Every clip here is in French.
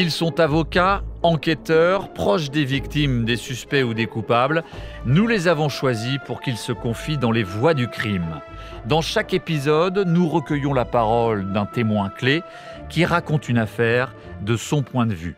Ils sont avocats, enquêteurs, proches des victimes, des suspects ou des coupables. Nous les avons choisis pour qu'ils se confient dans les voies du crime. Dans chaque épisode, nous recueillons la parole d'un témoin clé qui raconte une affaire de son point de vue.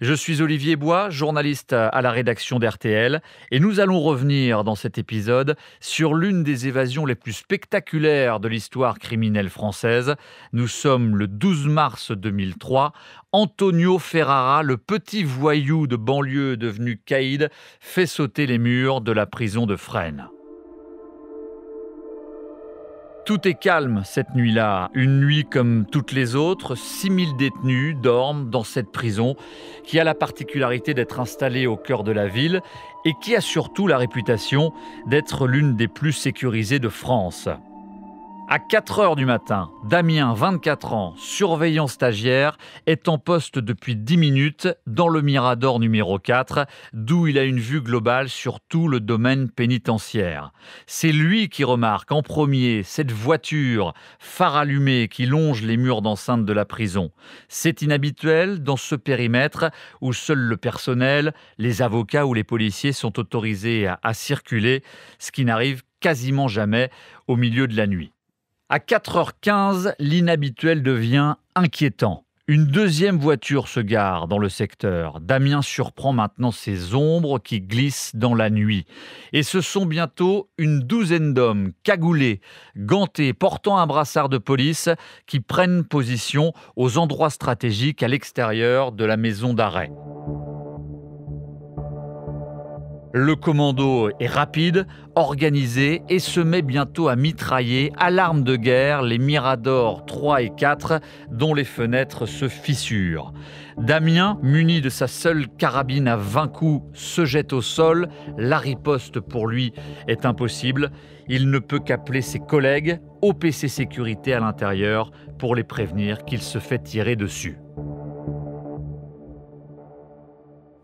Je suis Olivier Bois, journaliste à la rédaction d'RTL, et nous allons revenir dans cet épisode sur l'une des évasions les plus spectaculaires de l'histoire criminelle française. Nous sommes le 12 mars 2003. Antonio Ferrara, le petit voyou de banlieue devenu caïd, fait sauter les murs de la prison de Fresnes. Tout est calme cette nuit-là, une nuit comme toutes les autres. 6000 détenus dorment dans cette prison qui a la particularité d'être installée au cœur de la ville et qui a surtout la réputation d'être l'une des plus sécurisées de France. À 4 heures du matin, Damien, 24 ans, surveillant stagiaire, est en poste depuis 10 minutes dans le Mirador numéro 4, d'où il a une vue globale sur tout le domaine pénitentiaire. C'est lui qui remarque en premier cette voiture, phare allumée qui longe les murs d'enceinte de la prison. C'est inhabituel dans ce périmètre où seul le personnel, les avocats ou les policiers sont autorisés à circuler, ce qui n'arrive quasiment jamais au milieu de la nuit. À 4h15, l'inhabituel devient inquiétant. Une deuxième voiture se gare dans le secteur. Damien surprend maintenant ces ombres qui glissent dans la nuit. Et ce sont bientôt une douzaine d'hommes cagoulés, gantés, portant un brassard de police, qui prennent position aux endroits stratégiques à l'extérieur de la maison d'arrêt. Le commando est rapide, organisé et se met bientôt à mitrailler à l'arme de guerre les Miradors 3 et 4 dont les fenêtres se fissurent. Damien, muni de sa seule carabine à 20 coups, se jette au sol. La riposte pour lui est impossible. Il ne peut qu'appeler ses collègues, OPC Sécurité à l'intérieur, pour les prévenir qu'il se fait tirer dessus.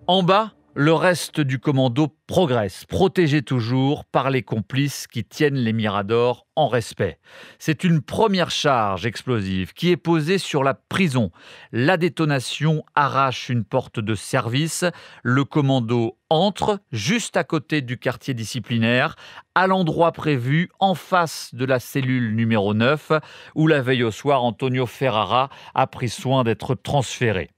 En bas, le reste du commando progresse, protégé toujours par les complices qui tiennent les Miradors en respect. C'est une première charge explosive qui est posée sur la prison. La détonation arrache une porte de service. Le commando entre juste à côté du quartier disciplinaire, à l'endroit prévu en face de la cellule numéro 9, où la veille au soir, Antonio Ferrara a pris soin d'être transféré.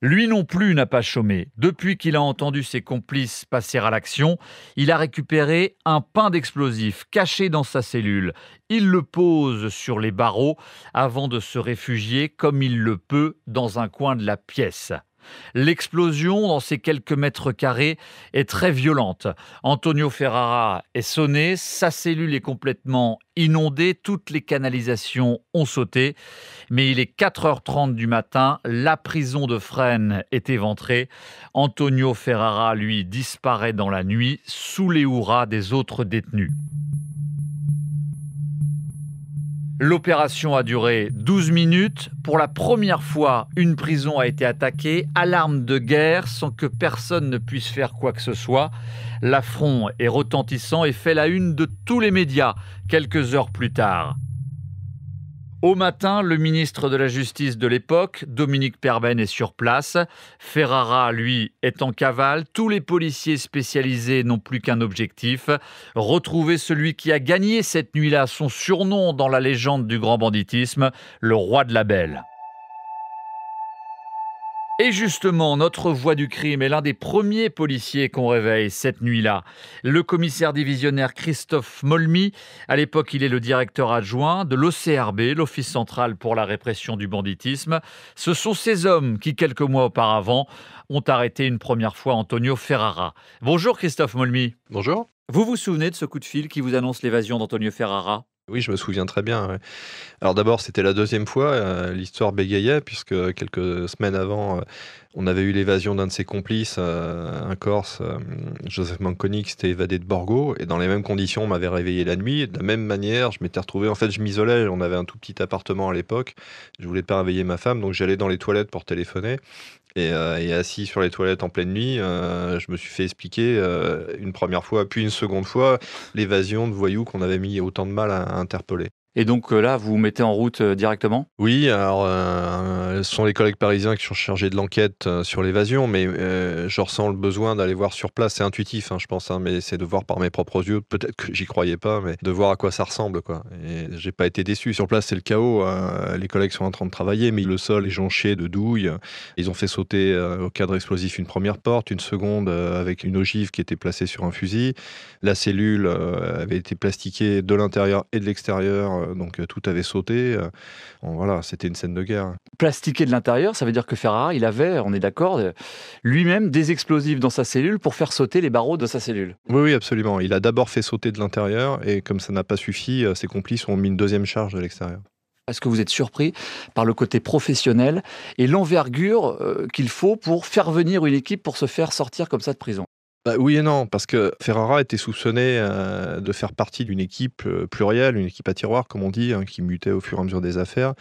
Lui non plus n'a pas chômé. Depuis qu'il a entendu ses complices passer à l'action, il a récupéré un pain d'explosif caché dans sa cellule. Il le pose sur les barreaux avant de se réfugier comme il le peut dans un coin de la pièce. L'explosion dans ces quelques mètres carrés est très violente. Antonio Ferrara est sonné, sa cellule est complètement inondée, toutes les canalisations ont sauté. Mais il est 4h30 du matin, la prison de Fresnes est éventrée. Antonio Ferrara, lui, disparaît dans la nuit sous les hurrahs des autres détenus. L'opération a duré 12 minutes. Pour la première fois, une prison a été attaquée, alarme de guerre, sans que personne ne puisse faire quoi que ce soit. L'affront est retentissant et fait la une de tous les médias quelques heures plus tard. Au matin, le ministre de la Justice de l'époque, Dominique Perben, est sur place. Ferrara, lui, est en cavale. Tous les policiers spécialisés n'ont plus qu'un objectif, retrouver celui qui a gagné cette nuit-là son surnom dans la légende du grand banditisme, le roi de la belle. Et justement, notre voix du crime est l'un des premiers policiers qu'on réveille cette nuit-là. Le commissaire divisionnaire Christophe Molmy, à l'époque il est le directeur adjoint de l'OCRB, l'Office central pour la répression du banditisme. Ce sont ces hommes qui, quelques mois auparavant, ont arrêté une première fois Antonio Ferrara. Bonjour Christophe Molmy. Bonjour. Vous vous souvenez de ce coup de fil qui vous annonce l'évasion d'Antonio Ferrara oui, je me souviens très bien. Alors d'abord, c'était la deuxième fois, euh, l'histoire bégayait, puisque quelques semaines avant, euh, on avait eu l'évasion d'un de ses complices, euh, un Corse, Joseph Manconi, qui s'était évadé de Borgo, et dans les mêmes conditions, on m'avait réveillé la nuit. De la même manière, je m'étais retrouvé, en fait, je m'isolais, on avait un tout petit appartement à l'époque, je voulais pas réveiller ma femme, donc j'allais dans les toilettes pour téléphoner, euh, et, assis sur les toilettes en pleine nuit, euh, je me suis fait expliquer euh, une première fois, puis une seconde fois, l'évasion de voyous qu'on avait mis autant de mal à interpeller. Et donc euh, là, vous vous mettez en route euh, directement Oui, alors euh, ce sont les collègues parisiens qui sont chargés de l'enquête sur l'évasion, mais je ressens le besoin d'aller voir sur place. C'est intuitif, hein, je pense, hein, mais c'est de voir par mes propres yeux. Peut-être que j'y croyais pas, mais de voir à quoi ça ressemble. Quoi. Et j'ai pas été déçu. Sur place, c'est le chaos. Les collègues sont en train de travailler, mais le sol est jonché de douilles. Ils ont fait sauter au cadre explosif une première porte, une seconde avec une ogive qui était placée sur un fusil. La cellule avait été plastiquée de l'intérieur et de l'extérieur euh, donc euh, tout avait sauté. Euh, voilà, c'était une scène de guerre. Plastiqué de l'intérieur, ça veut dire que Ferrara, il avait, on est d'accord, lui-même des explosifs dans sa cellule pour faire sauter les barreaux de sa cellule. Oui, oui, absolument. Il a d'abord fait sauter de l'intérieur et comme ça n'a pas suffi, ses complices ont mis une deuxième charge de l'extérieur. Est-ce que vous êtes surpris par le côté professionnel et l'envergure qu'il faut pour faire venir une équipe pour se faire sortir comme ça de prison bah, oui et non, parce que Ferrara était soupçonné euh, de faire partie d'une équipe euh, plurielle, une équipe à tiroir, comme on dit, hein, qui mutait au fur et à mesure des affaires,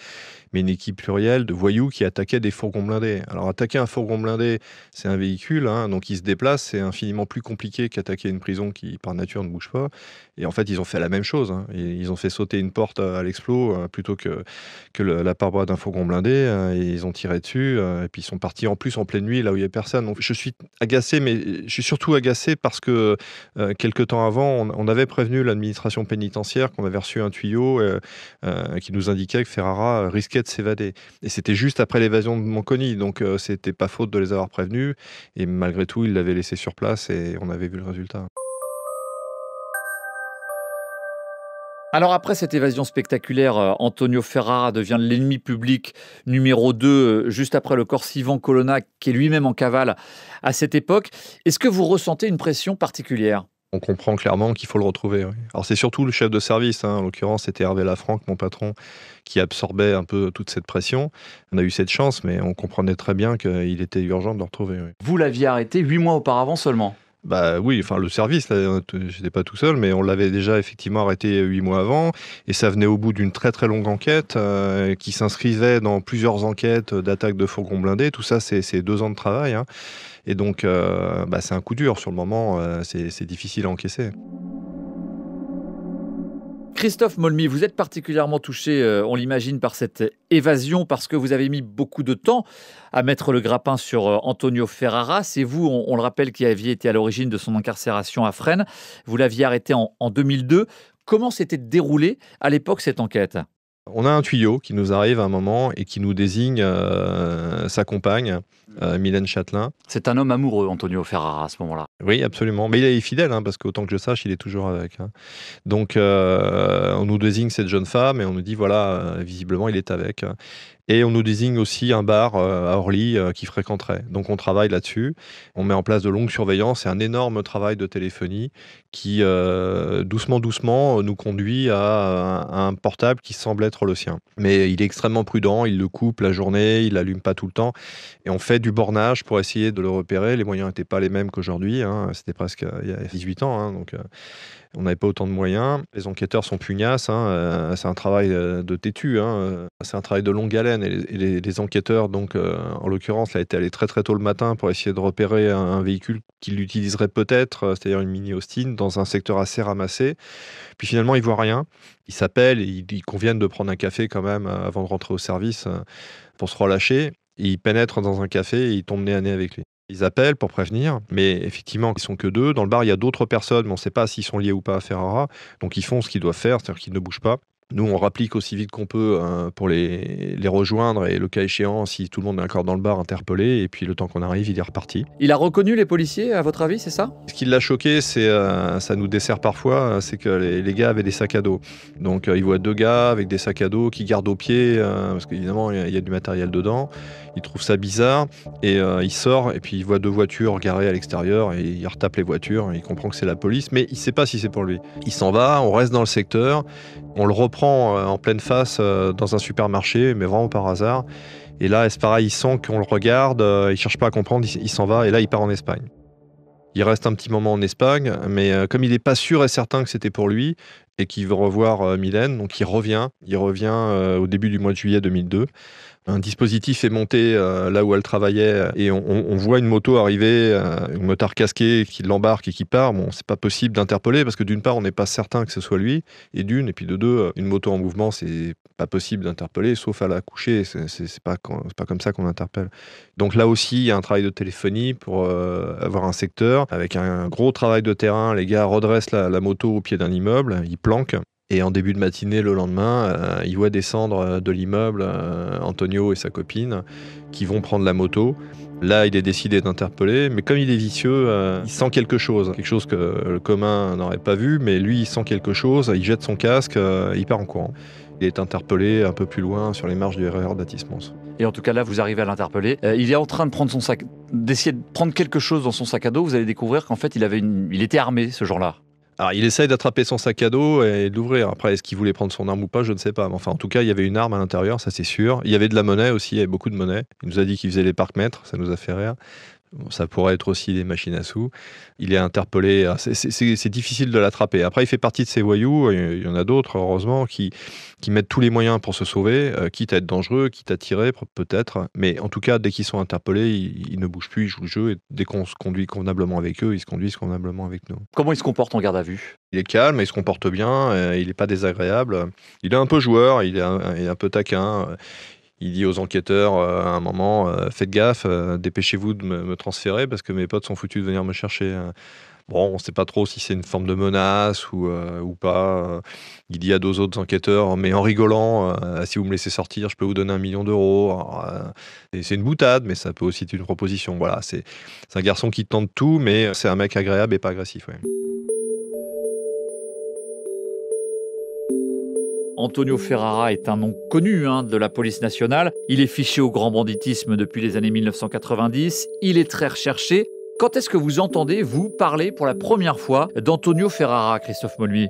mais une équipe plurielle de voyous qui attaquaient des fourgons blindés. Alors attaquer un fourgon blindé, c'est un véhicule, hein, donc il se déplace, c'est infiniment plus compliqué qu'attaquer une prison qui, par nature, ne bouge pas. Et en fait, ils ont fait la même chose. Hein. Ils ont fait sauter une porte à, l'explos euh, plutôt que, que la paroi d'un fourgon blindé, et ils ont tiré dessus, et puis ils sont partis en plus en pleine nuit, là où il n'y a personne. Donc je suis agacé, mais je suis surtout agacé parce que euh, quelque quelques temps avant, on, avait prévenu l'administration pénitentiaire qu'on avait reçu un tuyau euh, euh, qui nous indiquait que Ferrara risquait de s'évader. Et c'était juste après l'évasion de Monconi donc c'était pas faute de les avoir prévenus. Et malgré tout, ils l'avaient laissé sur place et on avait vu le résultat. Alors après cette évasion spectaculaire, euh, Antonio Ferrara devient l'ennemi public numéro 2 euh, juste après le corps corsivant Colonna qui est lui-même en cavale à cette époque. Est-ce que vous ressentez une pression particulière on comprend clairement qu'il faut le retrouver. Alors c'est surtout le chef de service, hein. en l'occurrence c'était Hervé Lafranc, mon patron, qui absorbait un peu toute cette pression. On a eu cette chance, mais on comprenait très bien qu'il était urgent de le retrouver. Vous l'aviez arrêté huit mois auparavant seulement bah oui, enfin le service, hein, j'étais pas tout seul, mais on l'avait déjà effectivement arrêté euh, huit mois avant, et ça venait au bout d'une très très longue enquête euh, qui s'inscrivait dans plusieurs enquêtes euh, d'attaques de fourgons blindés. Tout ça, c'est deux ans de travail, hein. et donc bah, c'est un coup dur sur le moment, c'est difficile à encaisser. Christophe Molmy, vous êtes particulièrement touché, euh, on l'imagine, par cette évasion parce que vous avez mis beaucoup de temps à mettre le grappin sur euh, Antonio Ferrara. C'est vous, on, le rappelle, qui aviez été à l'origine de son incarcération à Fresnes. Vous l'aviez arrêté en, en 2002. Comment s'était déroulée à l'époque cette enquête on a un tuyau qui nous arrive à un moment et qui nous désigne euh, sa compagne, euh, Mylène Châtelain. C'est un homme amoureux, Antonio Ferrara, à ce moment-là. Oui, absolument. Mais il est fidèle, hein, parce qu'autant que je sache, il est toujours avec. Hein. Donc, euh, on nous désigne cette jeune femme et on nous dit, voilà, visiblement, il est avec. Hein. Et on nous désigne aussi un bar euh, à Orly euh, qui fréquenterait. Donc on travaille là-dessus. On met en place de longues surveillances et un énorme travail de téléphonie qui, euh, doucement, doucement, nous conduit à un portable qui semble être le sien. Mais il est extrêmement prudent, il le coupe la journée, il l'allume pas tout le temps. Et on fait du bornage pour essayer de le repérer. Les moyens n'étaient pas les mêmes qu'aujourd'hui. Hein. C'était presque il y a 18 ans. Hein. donc, on n'avait pas autant de moyens. Les enquêteurs sont pugnaces. Hein, euh, c'est un travail euh, de têtu. Hein, euh, c'est un travail de longue haleine. Et les, enquêteurs, donc, en l'occurrence, là, étaient allés très très tôt le matin pour essayer de repérer un, véhicule qu'ils utiliseraient peut-être, c'est-à-dire une mini Austin, dans un secteur assez ramassé. Puis finalement, ils voient rien. Ils s'appellent ils, conviennent de prendre un café quand même avant de rentrer au service pour se relâcher. ils pénètrent dans un café et ils tombent nez à nez avec lui. Ils appellent pour prévenir, mais effectivement, ils sont que deux. Dans le bar, il y a d'autres personnes, mais on ne sait pas s'ils sont liés ou pas à Ferrara. Donc ils font ce qu'ils doivent faire, c'est-à-dire qu'ils ne bougent pas. Nous, on rapplique aussi vite qu'on peut hein, pour les, les, rejoindre et le cas échéant, si tout le monde est encore dans le bar, interpellé. Et puis le temps qu'on arrive, il est reparti. Il a reconnu les policiers, à votre avis, c'est ça Ce qui l'a choqué, c'est euh, ça nous dessert parfois, hein, c'est que les, gars avaient des sacs à dos. Donc euh, ils voient deux gars avec des sacs à dos qui gardent au pied, euh, parce qu'évidemment, il y, a du matériel dedans il trouve ça bizarre et euh, il sort et puis il voit deux voitures garées à l'extérieur et il retape les voitures, et il comprend que c'est la police, mais il sait pas si c'est pour lui. Il s'en va, on reste dans le secteur, on le reprend euh, en pleine face euh, dans un supermarché, mais vraiment par hasard. Et là, c'est pareil, il sent qu'on le regarde, il cherche pas à comprendre, il s'en va et là, il part en Espagne. Il reste un petit moment en Espagne, mais comme il n'est pas sûr et certain que c'était pour lui et qu'il veut revoir Mylène, donc il revient. Il revient au début du mois de juillet 2002. Un dispositif est monté euh, là où elle travaillait euh, et on, voit une moto arriver, euh, une motard casqué qui l'embarque et qui part. Bon, c'est pas possible d'interpeller parce que d'une part, on n'est pas certain que ce soit lui, et d'une, et puis de deux, une moto en mouvement, c'est pas possible d'interpeller, sauf à la coucher. C'est pas, pas comme ça qu'on interpelle. Donc là aussi, il y a un travail de téléphonie pour avoir un secteur avec un gros travail de terrain. Les gars redressent la, la moto au pied d'un immeuble, ils planquent et en début de matinée, le lendemain, euh, il voit descendre euh, de l'immeuble euh, Antonio et sa copine qui vont prendre la moto. Là, il est décidé d'interpeller, mais comme il est vicieux, il sent quelque chose, quelque chose que le commun n'aurait pas vu, mais lui, il sent quelque chose, il jette son casque, il part en courant. Il est interpellé un peu plus loin sur les marges du RER e d'Atismons. Et en tout cas, là, vous arrivez à l'interpeller. il est en train de prendre son sac, d'essayer de prendre quelque chose dans son sac à dos. Vous allez découvrir qu'en fait, il, avait il était armé, ce genre là alors, il essaye d'attraper son sac à dos et d'ouvrir. Après, est-ce qu'il voulait prendre son arme ou pas Je ne sais pas. enfin, en tout cas, il y avait une arme à l'intérieur, ça c'est sûr. Il y avait de la monnaie aussi, il y avait beaucoup de monnaie. Il nous a dit qu'il faisait les parcs ça nous a fait rire ça pourrait être aussi des machines à sous. Il est interpellé. Hein, c'est difficile de l'attraper. Après, il fait partie de ces voyous. Il y en a d'autres, heureusement, qui, qui mettent tous les moyens pour se sauver, euh, quitte à être dangereux, quitte à tirer, peut-être. Mais en tout cas, dès qu'ils sont interpellés, ils, ne bougent plus, ils jouent le jeu. Et dès qu'on se conduit convenablement avec eux, ils se conduisent convenablement avec nous. Comment il se comporte en garde à vue Il est calme, il se comporte bien, euh, il n'est pas désagréable. Il est un peu joueur, il est un, il est un peu taquin. Euh, il dit aux enquêteurs euh, à un moment euh, faites gaffe, euh, dépêchez-vous de me, transférer parce que mes potes sont foutus de venir me chercher. Hein. Bon, on ne sait pas trop si c'est une forme de menace ou, pas. Il dit à deux autres enquêteurs, mais en rigolant, si vous me laissez sortir, je peux vous donner un million d'euros. c'est une boutade, mais ça peut aussi être une proposition. Voilà, c'est un garçon qui tente tout, mais c'est un mec agréable et pas agressif. Antonio Ferrara est un nom connu hein, de la police nationale. Il est fiché au grand banditisme depuis les années 1990. Il est très recherché. Quand est-ce que vous entendez, vous, parler pour la première fois d'Antonio Ferrara, Christophe molli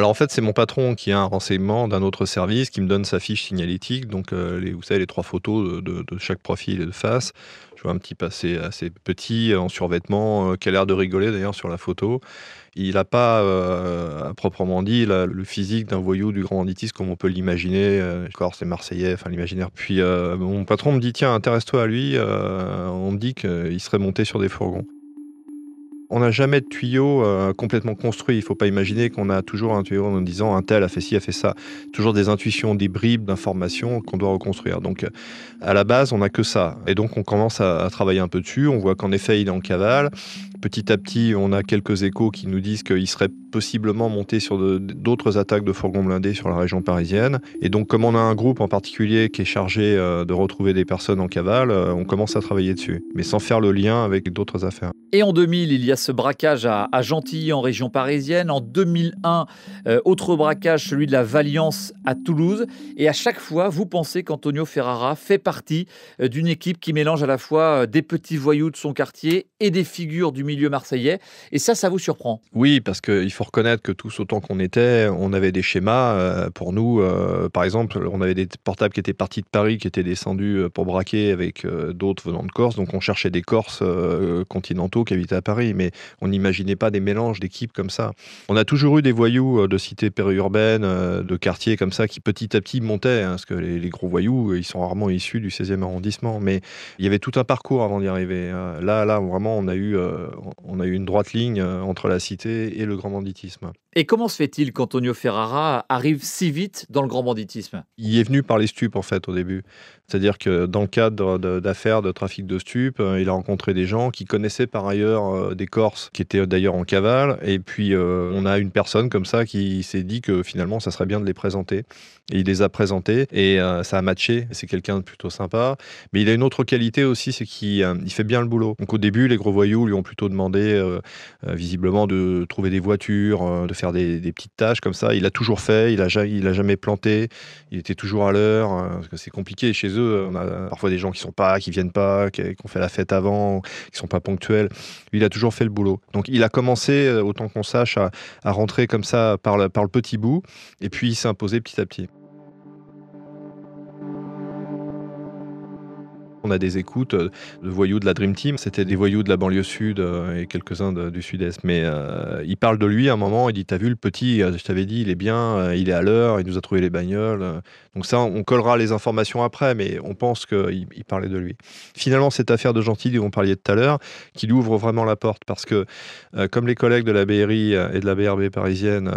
alors en fait, c'est mon patron qui a un renseignement d'un autre service qui me donne sa fiche signalétique. Donc, euh, les, vous savez, les trois photos de, chaque profil et de face. Je vois un petit passé assez petit euh, en survêtement, euh, qui a l'air de rigoler d'ailleurs sur la photo. Il n'a pas, proprement dit, le physique d'un voyou du grand banditisme comme on peut l'imaginer. Encore, c'est marseillais, enfin l'imaginaire. Puis mon patron me dit tiens, intéresse-toi à lui. on me dit qu'il serait monté sur des fourgons on n'a jamais de tuyau euh, complètement construit. Il ne faut pas imaginer qu'on a toujours un tuyau en disant un tel a fait ci, a fait ça. Toujours des intuitions, des bribes d'informations qu'on doit reconstruire. Donc, euh, à la base, on n'a que ça. Et donc, on commence à, à travailler un peu dessus. On voit qu'en effet, il est en cavale. Petit à petit, on a quelques échos qui nous disent qu'il serait possiblement monté sur d'autres attaques de fourgons blindés sur la région parisienne. Et donc, comme on a un groupe en particulier qui est chargé euh, de retrouver des personnes en cavale, euh, on commence à travailler dessus, mais sans faire le lien avec d'autres affaires. Et en 2000, il y a ce braquage à, Gentilly, en région parisienne. En 2001, euh, autre braquage, celui de la Valiance à Toulouse. Et à chaque fois, vous pensez qu'Antonio Ferrara fait partie d'une équipe qui mélange à la fois des petits voyous de son quartier et des figures du milieu marseillais. Et ça, ça vous surprend Oui, parce qu'il faut reconnaître que tous autant qu'on était, on avait des schémas. Euh, pour nous, euh, par exemple, on avait des portables qui étaient partis de Paris, qui étaient descendus euh, pour braquer avec d'autres venant de Corse. Donc on cherchait des Corses continentaux qui habitaient à Paris. Mais on n'imaginait pas des mélanges d'équipes comme ça. On a toujours eu des voyous de cités périurbaines, de quartiers comme ça, qui petit à petit montaient. Hein, parce que les, les gros voyous, ils sont rarement issus du 16e arrondissement. Mais il y avait tout un parcours avant d'y arriver. Hein. Là, là, vraiment, on a eu, on a eu une droite ligne euh, entre la cité et le grand banditisme. Et comment se fait-il qu'Antonio Ferrara arrive si vite dans le grand banditisme Il est venu par les stupes, en fait, au début. C'est-à-dire que dans le cadre d'affaires de trafic de stupes, euh, il a rencontré des gens qui connaissaient par ailleurs euh, des Corses, qui étaient d'ailleurs en cavale. Et puis, on a une personne comme ça qui s'est dit que finalement, ça serait bien de les présenter. Et il les a présentés et ça a matché. C'est quelqu'un de plutôt sympa. Mais il a une autre qualité aussi, c'est qu'il fait bien le boulot. Donc, au début, les gros voyous lui ont plutôt demander euh, euh, visiblement de trouver des voitures, euh, de faire des, petites tâches comme ça. Il a toujours fait, il a, jamais planté, il était toujours à l'heure. Hein, parce que c'est compliqué chez eux. On a parfois des gens qui sont pas, qui viennent pas, qui, ont fait la fête avant, qui sont pas ponctuels. il a toujours fait le boulot. Donc il a commencé, autant qu'on sache, à, rentrer comme ça par le, par le petit bout, et puis s'imposer s'est petit à petit. on a des écoutes euh, de voyous de la Dream Team. C'était des voyous de la banlieue sud euh, et quelques-uns du sud-est. Mais euh, il parle de lui à un moment, il dit T'as vu le petit, je t'avais dit, il est bien, il est à l'heure, il nous a trouvé les bagnoles. Donc ça, on collera les informations après, mais on pense qu'il il parlait de lui. Finalement, cette affaire de Gentilly, dont on parlait tout à l'heure, qui lui ouvre vraiment la porte, parce que comme les collègues de la BRI et de la BRB parisienne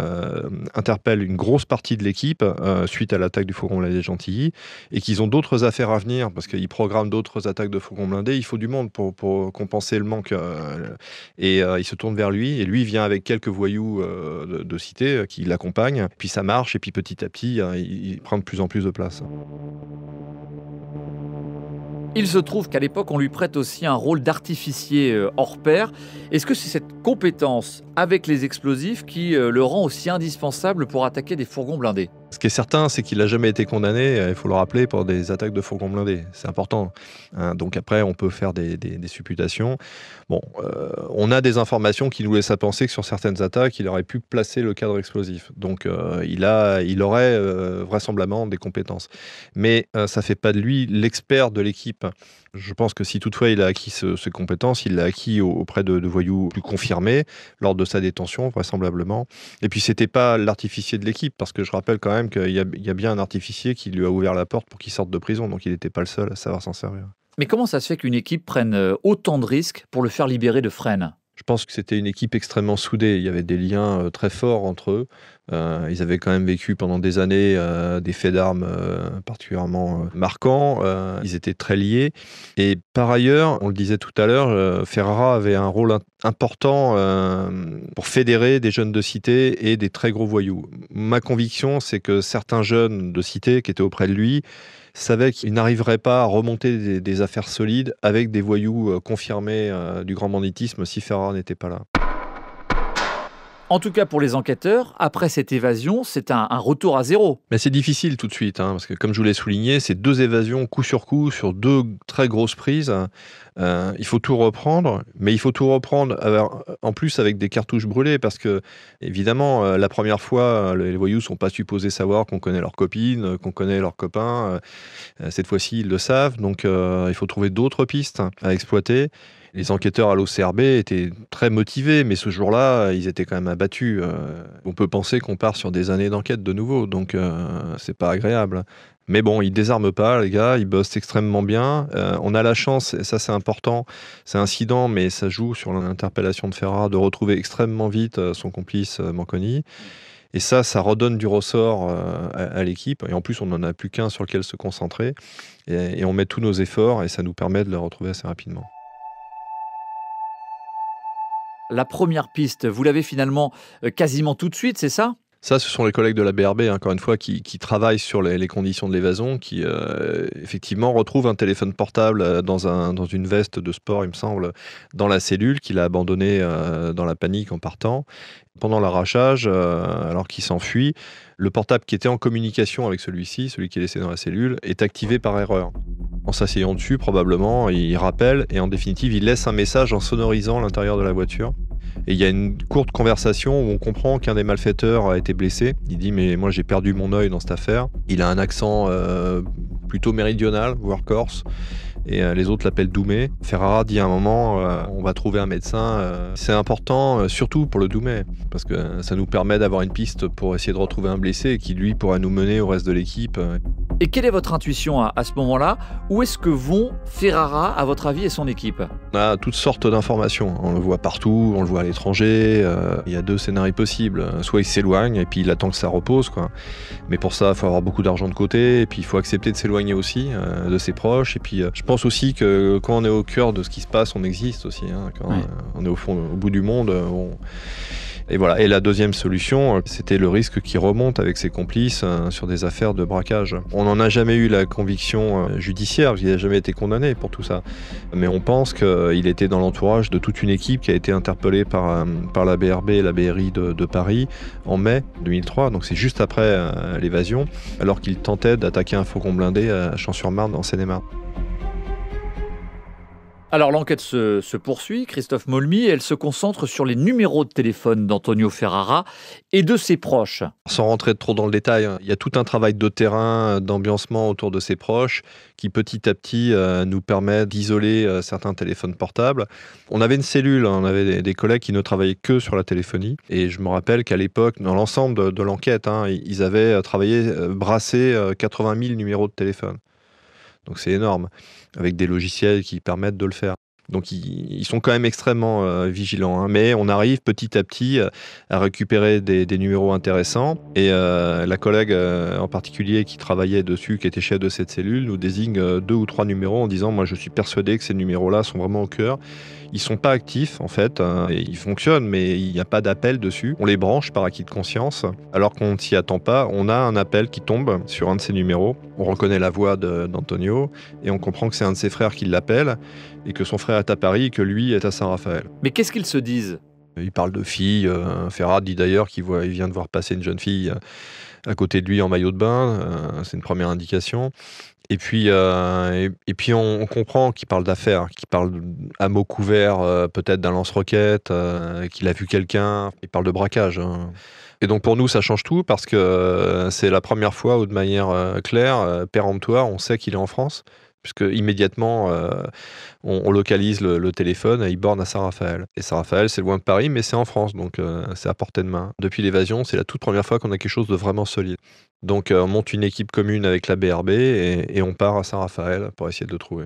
interpellent une grosse partie de l'équipe suite à l'attaque du Forum La Gentilly, et qu'ils ont d'autres affaires à venir, parce qu'ils programment d'autres attaques de fourgons blindés, il faut du monde pour, compenser le manque. Euh, et euh, il se tourne vers lui, et lui vient avec quelques voyous euh, de, cité qui l'accompagnent. Puis ça marche, et puis petit à petit, hein, il prend de plus en plus de place. Il se trouve qu'à l'époque, on lui prête aussi un rôle d'artificier hors pair. Est-ce que c'est cette compétence avec les explosifs qui le rend aussi indispensable pour attaquer des fourgons blindés ce qui est certain, c'est qu'il n'a jamais été condamné, euh, il faut le rappeler, pour des attaques de fourgons blindés. C'est important. Hein. donc après, on peut faire des, supputations. Bon, euh, on a des informations qui nous laissent à penser que sur certaines attaques, il aurait pu placer le cadre explosif. Donc euh, il, a, il aurait vraisemblablement des compétences. Mais ça ne fait pas de lui l'expert de l'équipe. Je pense que si toutefois il a acquis ces compétences, il l'a acquis auprès de, voyous plus confirmés lors de sa détention, vraisemblablement. Et puis c'était pas l'artificier de l'équipe, parce que je rappelle quand même il qu'il y, a bien un artificier qui lui a ouvert la porte pour qu'il sorte de prison, donc il n'était pas le seul à savoir s'en servir. Mais comment ça se fait qu'une équipe prenne euh, autant de risques pour le faire libérer de Fresnes je pense que c'était une équipe extrêmement soudée. Il y avait des liens euh, très forts entre eux. Euh, ils avaient quand même vécu pendant des années euh, des faits d'armes particulièrement marquants. ils étaient très liés. Et par ailleurs, on le disait tout à l'heure, Ferrara avait un rôle important pour fédérer des jeunes de cité et des très gros voyous. Ma conviction, c'est que certains jeunes de cité qui étaient auprès de lui, savait qu'il n'arriverait pas à remonter des, affaires solides avec des voyous euh, confirmés euh, du grand banditisme si Ferrara n'était pas là. En tout cas, pour les enquêteurs, après cette évasion, c'est un, retour à zéro. Mais c'est difficile tout de suite, hein, parce que comme je vous l'ai souligné, c'est deux évasions coup sur coup sur deux très grosses prises. Euh, il faut tout reprendre, mais il faut tout reprendre en plus avec des cartouches brûlées, parce que évidemment, euh, la première fois, euh, les voyous ne sont pas supposés savoir qu'on connaît leurs copines, qu'on connaît leurs copains. Cette fois-ci, ils le savent, donc il faut trouver d'autres pistes à exploiter. Les enquêteurs à l'OCRB étaient très motivés, mais ce jour-là, ils étaient quand même abattus. Euh. on peut penser qu'on part sur des années d'enquête de nouveau, donc euh, c'est pas agréable. Mais bon, ils désarment pas, les gars, ils bossent extrêmement bien. Euh, on a la chance, et ça c'est important, c'est incident, mais ça joue sur l'interpellation de Ferrara, de retrouver extrêmement vite son complice Manconi. Et ça, ça redonne du ressort à, l'équipe. Et en plus, on n'en a plus qu'un sur lequel se concentrer. Et, on met tous nos efforts et ça nous permet de le retrouver assez rapidement la première piste. Vous l'avez finalement euh, quasiment tout de suite, c'est ça ça, ce sont les collègues de la BRB, hein, encore une fois, qui, travaillent sur les, conditions de l'évasion, qui euh, effectivement retrouvent un téléphone portable euh, dans, un, dans une veste de sport, il me semble, dans la cellule, qu'il a abandonné dans la panique en partant. Pendant l'arrachage, alors qu'il s'enfuit, le portable qui était en communication avec celui-ci, celui qui est laissé dans la cellule, est activé par erreur. En s'asseyant dessus, probablement, il rappelle et en définitive, il laisse un message en sonorisant l'intérieur de la voiture. Et il y a une courte conversation où on comprend qu'un des malfaiteurs a été blessé. Il dit mais moi j'ai perdu mon œil dans cette affaire. Il a un accent euh, plutôt méridional, voire corse et euh, les autres l'appellent Doumé. Ferrara dit à un moment, euh, on va trouver un médecin. Euh, c'est important, surtout pour le Doumé, parce que ça nous permet d'avoir une piste pour essayer de retrouver un blessé qui, lui, pourra nous mener au reste de l'équipe. Et quelle est votre intuition à, ce moment-là Où est-ce que vont Ferrara, à votre avis, et son équipe toutes sortes d'informations. On le voit partout, on le voit à l'étranger. Euh, il y a deux scénarios possibles. Soit il s'éloigne et puis il attend que ça repose. Quoi. Mais pour ça, il faut avoir beaucoup d'argent de côté. Et puis il faut accepter de s'éloigner aussi euh, de ses proches. Et puis euh, je pense aussi que quand on est au cœur de ce qui se passe, on existe aussi. Hein. on est au fond, au bout du monde, et voilà. Et la deuxième solution, euh, c'était le risque qui remonte avec ses complices euh, sur des affaires de braquage. On n'en a jamais eu la conviction euh, judiciaire, il n'a jamais été condamné pour tout ça. Mais on pense qu'il était dans l'entourage de toute une équipe qui a été interpellée par, par la BRB et la BRI de, de Paris en mai 2003, donc c'est juste après l'évasion, alors qu'il tentait d'attaquer un faucon blindé à Champs-sur-Marne en seine marne alors l'enquête se, poursuit, Christophe Molmy, elle se concentre sur les numéros de téléphone d'Antonio Ferrara et de ses proches. Sans rentrer trop dans le détail, il y a tout un travail de terrain, d'ambiancement autour de ses proches qui petit à petit euh, nous permet d'isoler euh, certains téléphones portables. On avait une cellule, hein, on avait des, collègues qui ne travaillaient que sur la téléphonie et je me rappelle qu'à l'époque, dans l'ensemble de, l'enquête, hein, ils avaient travaillé, euh, brassé 80 000 numéros de téléphone. Donc c'est énorme, avec des logiciels qui permettent de le faire. Donc ils, sont quand même extrêmement euh, vigilants. Hein. Mais on arrive petit à petit euh, à récupérer des, numéros intéressants. Et euh, la collègue en particulier qui travaillait dessus, qui était chef de cette cellule, nous désigne deux ou trois numéros en disant, moi je suis persuadé que ces numéros-là sont vraiment au cœur. Ils sont pas actifs en fait, hein, et ils fonctionnent, mais il n'y a pas d'appel dessus. On les branche par acquis de conscience, alors qu'on ne s'y attend pas. On a un appel qui tombe sur un de ces numéros. On reconnaît la voix d'Antonio et on comprend que c'est un de ses frères qui l'appelle et que son frère est à Paris et que lui est à Saint-Raphaël. Mais qu'est-ce qu'ils se disent Ils parlent de filles. Euh, Ferrat dit d'ailleurs qu'il vient de voir passer une jeune fille euh, à côté de lui en maillot de bain. Euh, c'est une première indication. Et puis, euh, et, puis on, comprend qu'il parle d'affaires, qu'il parle à mots couverts, euh, peut-être d'un lance-roquette, euh, qu'il a vu quelqu'un, il parle de braquage. Hein. Et donc pour nous, ça change tout parce que c'est la première fois où, de manière claire, péremptoire, on sait qu'il est en France puisque immédiatement euh, on, localise le, téléphone et il borne à Saint-Raphaël. Et Saint-Raphaël, c'est loin de Paris, mais c'est en France, donc euh, c'est à portée de main. Depuis l'évasion, c'est la toute première fois qu'on a quelque chose de vraiment solide. Donc euh, on monte une équipe commune avec la BRB et, et on part à Saint-Raphaël pour essayer de le trouver.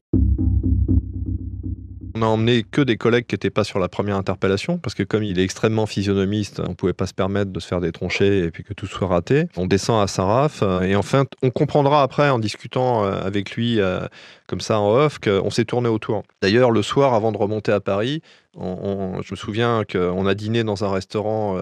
On a emmené que des collègues qui n'étaient pas sur la première interpellation, parce que comme il est extrêmement physionomiste, on ne pouvait pas se permettre de se faire des tranchées et puis que tout soit raté. On descend à saraf euh, et enfin, on comprendra après, en discutant euh, avec lui, euh, comme ça en off, qu'on s'est tourné autour. D'ailleurs, le soir, avant de remonter à Paris, je me souviens qu'on a dîné dans un restaurant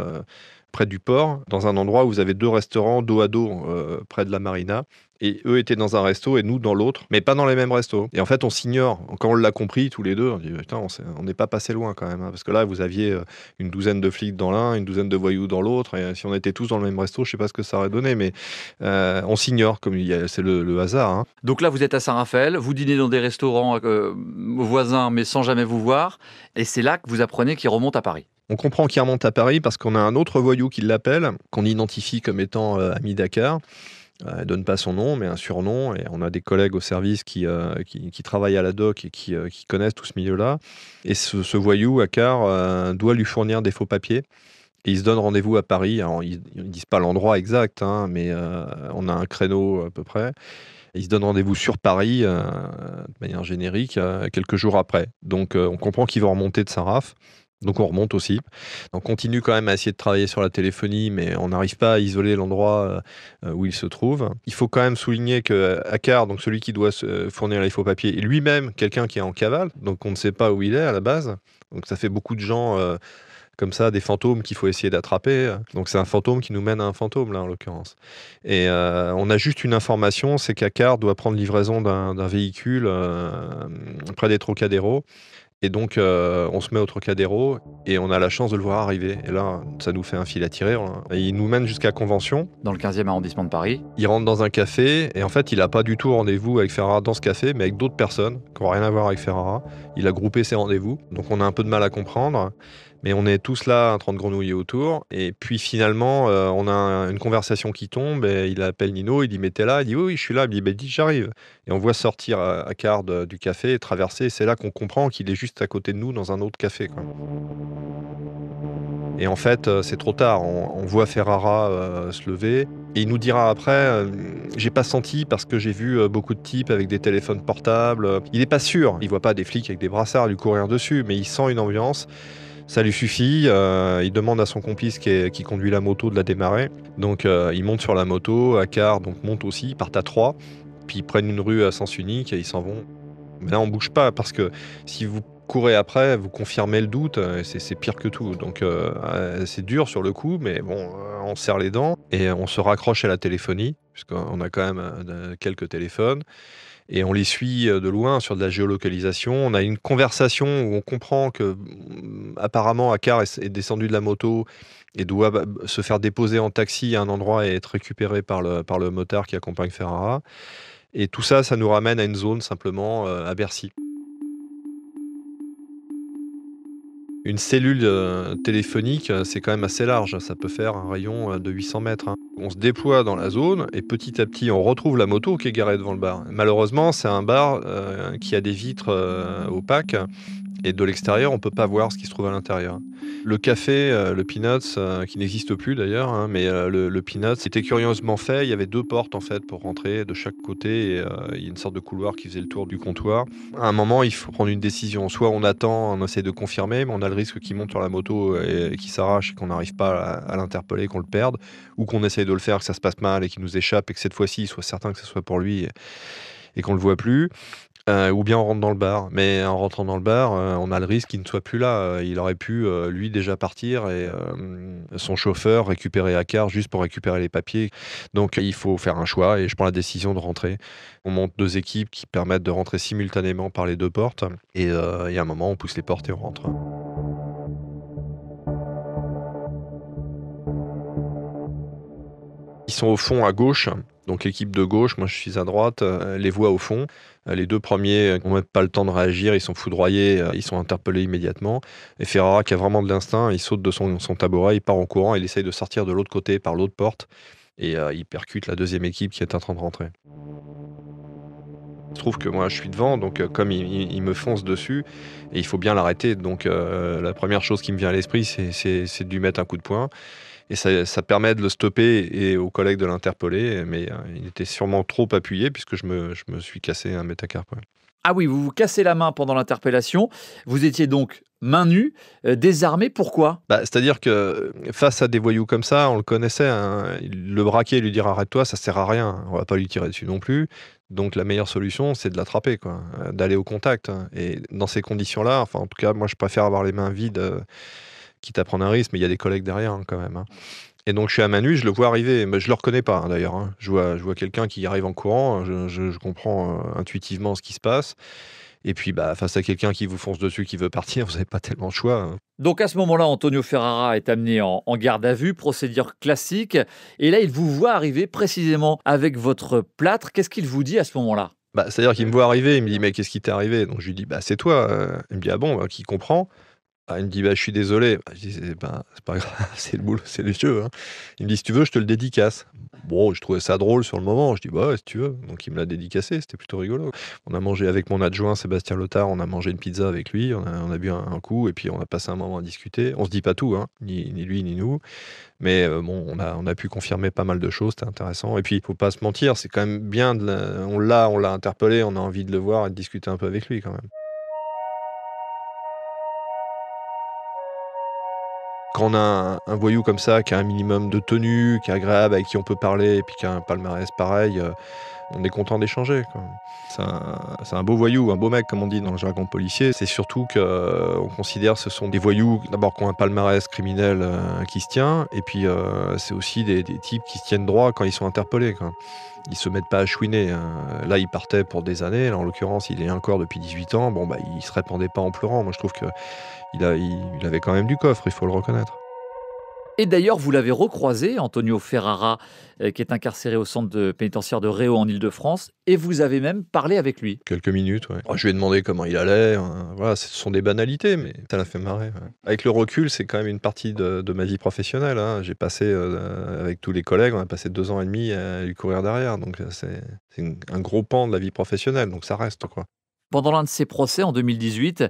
près du port, dans un endroit où vous avez deux restaurants dos à dos euh, près de la marina. Et eux étaient dans un resto et nous dans l'autre, mais pas dans les mêmes restos. Et en fait, on s'ignore. Quand on l'a compris tous les deux, on dit putain, on n'est pas passé loin quand même. Hein, parce que là, vous aviez euh, une douzaine de flics dans l'un, une douzaine de voyous dans l'autre. Et euh, si on était tous dans le même resto, je ne sais pas ce que ça aurait donné, mais on s'ignore, comme c'est le, hasard. Hein. Donc là, vous êtes à Saint-Raphaël, vous dînez dans des restaurants voisins, mais sans jamais vous voir. Et c'est là que vous apprenez qu'il remonte à Paris. On comprend qu'il remonte à Paris parce qu'on a un autre voyou qui l'appelle, qu'on identifie comme étant euh, ami Dakar. Il euh, ne donne pas son nom, mais un surnom. Et on a des collègues au service qui, euh, travaillent à la doc et qui, connaissent tout ce milieu-là. Et ce, voyou, Akar, doit lui fournir des faux papiers. Et il se donne rendez-vous à Paris. ils ne disent pas l'endroit exact, hein, mais on a un créneau à peu près. il se donne rendez-vous sur Paris, de manière générique, quelques jours après. Donc on comprend qu'il va remonter de sa rafle. Donc on remonte aussi. on continue quand même à essayer de travailler sur la téléphonie, mais on n'arrive pas à isoler l'endroit euh, euh, où il se trouve. Il faut quand même souligner que euh, Akar, donc celui qui doit fournir les faux papiers, est lui-même quelqu'un qui est en cavale, donc on ne sait pas où il est à la base. Donc ça fait beaucoup de gens comme ça, des fantômes qu'il faut essayer d'attraper. Donc c'est un fantôme qui nous mène à un fantôme, là, en l'occurrence. Et on a juste une information, c'est qu'Akar doit prendre livraison d'un véhicule près des Trocadéro. Et donc, euh, on se met au Trocadéro et on a la chance de le voir arriver. Et là, ça nous fait un fil à tirer. Hein. Et il nous mène jusqu'à Convention. Dans le 15e arrondissement de Paris. Il rentre dans un café et en fait, il n'a pas du tout rendez-vous avec Ferrara dans ce café, mais avec d'autres personnes qui n'ont rien à voir avec Ferrara. Il a groupé ses rendez-vous. Donc, on a un peu de mal à comprendre mais on est tous là en train de grenouiller autour. Et puis finalement, euh, on a une conversation qui tombe, et il appelle Nino, il dit mettez t'es là Il dit Oui, je suis là. Il dit bah, J'arrive. Et on voit sortir à, euh, quart euh, du café et traverser. C'est là qu'on comprend qu'il est juste à côté de nous dans un autre café. Et en fait, c'est trop tard. On, voit Ferrara se lever. Et il nous dira après, j'ai pas senti parce que j'ai vu beaucoup de types avec des téléphones portables. Il n'est pas sûr, il voit pas des flics avec des brassards lui courir dessus, mais il sent une ambiance. Ça lui suffit. Euh, il demande à son complice qui, conduit la moto de la démarrer. Donc euh, il monte sur la moto, à quart, donc monte aussi, ils partent à trois, puis ils prennent une rue à sens unique et ils s'en vont. Mais là on bouge pas parce que si vous courez après, vous confirmez le doute, euh, c'est pire que tout. Donc c'est dur sur le coup, mais bon, on serre les dents et on se raccroche à la téléphonie, puisqu'on a quand même quelques téléphones et on les suit euh, de loin sur de la géolocalisation. On a une conversation où on comprend que mm, apparemment Akar est descendu de la moto et doit bah, se faire déposer en taxi à un endroit et être récupéré par le, par le motard qui accompagne Ferrara. Et tout ça, ça nous ramène à une zone simplement euh, à Bercy. Une cellule euh, téléphonique, c'est quand même assez large. Ça peut faire un rayon de 800 mètres. Hein on se déploie dans la zone et petit à petit on retrouve la moto qui est garée devant le bar. Malheureusement, c'est un bar euh, qui a des vitres euh, opaques et de l'extérieur, on peut pas voir ce qui se trouve à l'intérieur. Le café, euh, le Peanuts, euh, qui n'existe plus d'ailleurs, hein, mais euh, le, le, Peanuts était curieusement fait. Il y avait deux portes en fait pour rentrer de chaque côté et il y a une sorte de couloir qui faisait le tour du comptoir. À un moment, il faut prendre une décision. Soit on attend, on essaie de confirmer, mais on a le risque qu'il monte sur la moto et, qu'il s'arrache et qu'on n'arrive pas à, l'interpeller, qu'on le perde, ou qu'on essaye de le faire, que ça se passe mal et qu'il nous échappe et que cette fois-ci, il soit certain que ce soit pour lui et qu'on le voit plus. Euh, ou bien on rentre dans le bar. Mais en rentrant dans le bar, euh, on a le risque qu'il ne soit plus là. Euh, il aurait pu, lui, déjà partir et son chauffeur récupérer à car juste pour récupérer les papiers. Donc il faut faire un choix et je prends la décision de rentrer. On monte deux équipes qui permettent de rentrer simultanément par les deux portes. Et il y a un moment, on pousse les portes et on rentre. Ils sont au fond à gauche donc l'équipe de gauche, moi je suis à droite, euh, les voix au fond. Euh, les deux premiers euh, n'ont même pas le temps de réagir, ils sont foudroyés, ils sont interpellés immédiatement. Et Ferrara, qui a vraiment de l'instinct, il saute de son, son tabouret, il part en courant, il essaye de sortir de l'autre côté par l'autre porte, et il percute la deuxième équipe qui est en train de rentrer. Je trouve que moi je suis devant, donc comme il, me fonce dessus, et il faut bien l'arrêter. Donc la première chose qui me vient à l'esprit, c'est de lui mettre un coup de poing et ça, permet de le stopper et aux collègues de l'interpeller. Mais euh, il était sûrement trop appuyé puisque je me, me suis cassé un métacarpe. Ah oui, vous vous cassez la main pendant l'interpellation. Vous étiez donc main nue, euh, désarmé. Pourquoi bah, C'est-à-dire que face à des voyous comme ça, on le connaissait. Hein. le braquer et lui dire arrête-toi, ça sert à rien. On va pas lui tirer dessus non plus. Donc la meilleure solution, c'est de l'attraper, quoi, euh, d'aller au contact. Hein. Et dans ces conditions-là, enfin en tout cas, moi je préfère avoir les mains vides quitte à prendre un risque, mais il y a des collègues derrière hein, quand même. Hein. Et donc je suis à Manu, je le vois arriver, mais je le reconnais pas hein, d'ailleurs. Je vois, je vois quelqu'un qui arrive en courant, je, comprends euh, intuitivement ce qui se passe. Et puis bah, face à quelqu'un qui vous fonce dessus, qui veut partir, vous n'avez pas tellement de choix. Donc à ce moment-là, Antonio Ferrara est amené en, garde à vue, procédure classique. Et là, il vous voit arriver précisément avec votre plâtre. Qu'est-ce qu'il vous dit à ce moment-là bah, C'est-à-dire qu'il me voit arriver, il me dit mais qu'est-ce qui t'est arrivé Donc je lui dis bah, c'est toi. Euh. Il me dit ah bon, bah, qui comprend ah, il me dit bah, Je suis désolé. Bah, je dis C'est ben, pas grave, c'est le boulot, c'est les jeux. Hein. Il me dit Si tu veux, je te le dédicace. Bon, je trouvais ça drôle sur le moment. Je dis Bah si tu veux. Donc il me l'a dédicacé, c'était plutôt rigolo. On a mangé avec mon adjoint Sébastien Lothar, on a mangé une pizza avec lui, on a, bu un, coup et puis on a passé un moment à discuter. On se dit pas tout, hein. ni, lui ni nous. Mais euh, bon, on a, pu confirmer pas mal de choses, c'était intéressant. Et puis, il faut pas se mentir, c'est quand même bien. De l'a, on l'a interpellé, on a envie de le voir et de discuter un peu avec lui quand même. quand on a un, voyou comme ça, qui a un minimum de tenue, qui est agréable, avec qui on peut parler, et puis qui a un palmarès pareil, euh, on est content d'échanger. C'est un, beau voyou, un beau mec, comme on dit dans le jargon policier. C'est surtout qu'on euh, on considère que ce sont des voyous, d'abord, qui ont un palmarès criminel euh, qui se tient, et puis euh, c'est aussi des, types qui se tiennent droit quand ils sont interpellés. Quoi. Ils se mettent pas à chouiner. Hein. Là, il partait pour des années. Là, en l'occurrence, il est encore depuis 18 ans. Bon, bah, il se répandait pas en pleurant. Moi, je trouve qu'il avait quand même du coffre, il faut le reconnaître. Et d'ailleurs, vous l'avez recroisé, Antonio Ferrara, euh, qui est incarcéré au centre de pénitentiaire de Réau en Ile-de-France, et vous avez même parlé avec lui. Quelques minutes, oui. Je lui ai demandé comment il allait. Hein. Voilà, ce sont des banalités, mais ça l'a fait marrer. Avec le recul, c'est quand même une partie de, ma vie professionnelle. Hein. J'ai passé, euh, avec tous les collègues, on a passé deux ans et demi à lui courir derrière. Donc, euh, c'est un gros pan de la vie professionnelle, donc ça reste, quoi. Pendant l'un de ses procès en 2018,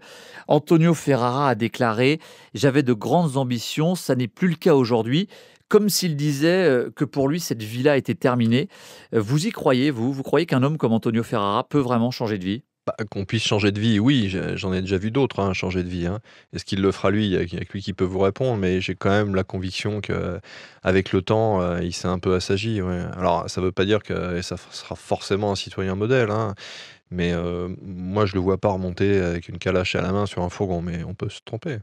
Antonio Ferrara a déclaré ⁇ J'avais de grandes ambitions, ça n'est plus le cas aujourd'hui ⁇ comme s'il disait euh, que pour lui, cette vie-là était terminée. Euh, vous y croyez, vous Vous croyez qu'un homme comme Antonio Ferrara peut vraiment changer de vie bah, qu'on puisse changer de vie, oui, j'en ai déjà vu d'autres hein, changer de vie. Hein. Est-ce qu'il le fera lui Il n'y a que lui qui peut vous répondre, mais j'ai quand même la conviction que avec le temps, euh, il s'est un peu assagi. Alors, ça ne veut pas dire que ça sera forcément un citoyen modèle. Hein. Mais euh, moi, je le vois pas remonter avec une calache à la main sur un fourgon, mais on peut se tromper.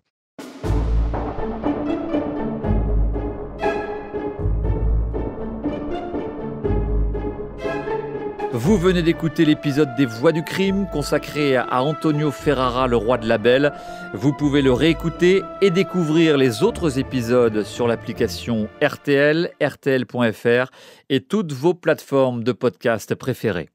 Vous venez d'écouter l'épisode des Voix du crime consacré à Antonio Ferrara, le roi de la belle. Vous pouvez le réécouter et découvrir les autres épisodes sur l'application RTL, RTL.fr et toutes vos plateformes de podcast préférées.